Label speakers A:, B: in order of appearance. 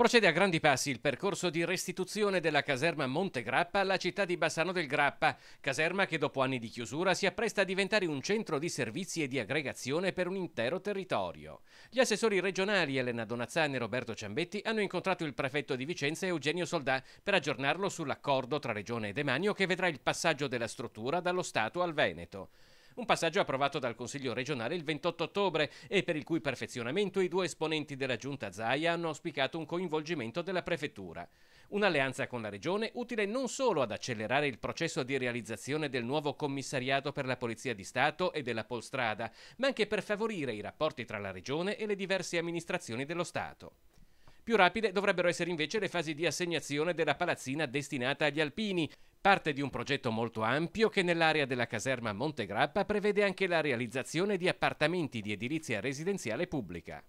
A: Procede a grandi passi il percorso di restituzione della caserma Monte Grappa alla città di Bassano del Grappa, caserma che dopo anni di chiusura si appresta a diventare un centro di servizi e di aggregazione per un intero territorio. Gli assessori regionali Elena Donazzani e Roberto Ciambetti hanno incontrato il prefetto di Vicenza Eugenio Soldà per aggiornarlo sull'accordo tra Regione e Demanio che vedrà il passaggio della struttura dallo Stato al Veneto un passaggio approvato dal Consiglio regionale il 28 ottobre e per il cui perfezionamento i due esponenti della Giunta Zaia hanno auspicato un coinvolgimento della Prefettura. Un'alleanza con la Regione utile non solo ad accelerare il processo di realizzazione del nuovo commissariato per la Polizia di Stato e della Polstrada, ma anche per favorire i rapporti tra la Regione e le diverse amministrazioni dello Stato. Più rapide dovrebbero essere invece le fasi di assegnazione della palazzina destinata agli alpini, parte di un progetto molto ampio che nell'area della caserma Montegrappa prevede anche la realizzazione di appartamenti di edilizia residenziale pubblica.